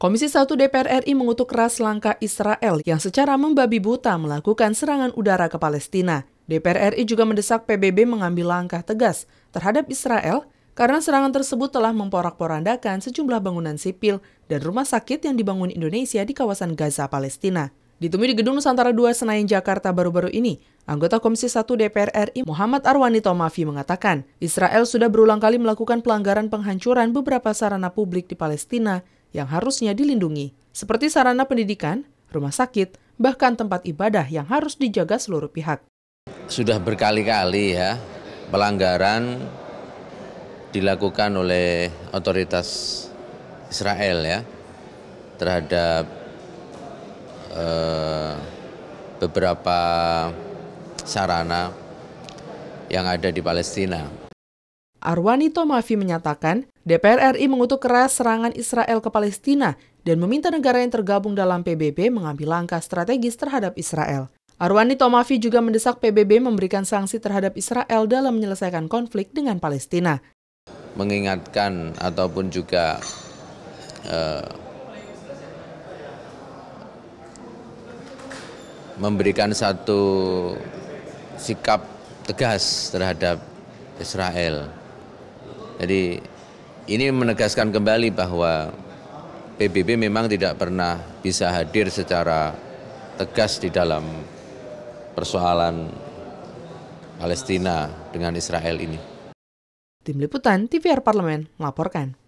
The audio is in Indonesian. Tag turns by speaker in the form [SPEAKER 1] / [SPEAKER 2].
[SPEAKER 1] Komisi 1 DPR RI mengutuk keras langkah Israel yang secara membabi buta melakukan serangan udara ke Palestina. DPR RI juga mendesak PBB mengambil langkah tegas terhadap Israel karena serangan tersebut telah memporak-porandakan sejumlah bangunan sipil dan rumah sakit yang dibangun Indonesia di kawasan Gaza, Palestina. Ditemui di Gedung Nusantara 2 Senayan Jakarta baru-baru ini, anggota Komisi 1 DPR RI Muhammad Arwani Tomafi mengatakan, Israel sudah berulang kali melakukan pelanggaran penghancuran beberapa sarana publik di Palestina yang harusnya dilindungi, seperti sarana pendidikan, rumah sakit, bahkan tempat ibadah yang harus dijaga seluruh pihak.
[SPEAKER 2] Sudah berkali-kali ya, pelanggaran dilakukan oleh otoritas Israel ya terhadap eh, beberapa sarana yang ada di Palestina.
[SPEAKER 1] Arwani Tomafi menyatakan, DPR RI mengutuk keras serangan Israel ke Palestina dan meminta negara yang tergabung dalam PBB mengambil langkah strategis terhadap Israel. Arwani Tomafi juga mendesak PBB memberikan sanksi terhadap Israel dalam menyelesaikan konflik dengan Palestina.
[SPEAKER 2] Mengingatkan ataupun juga eh, memberikan satu sikap tegas terhadap Israel. Jadi ini menegaskan kembali bahwa PBB memang tidak pernah bisa hadir secara tegas di dalam persoalan Palestina dengan Israel ini.
[SPEAKER 1] Tim Liputan TVR Parlemen melaporkan.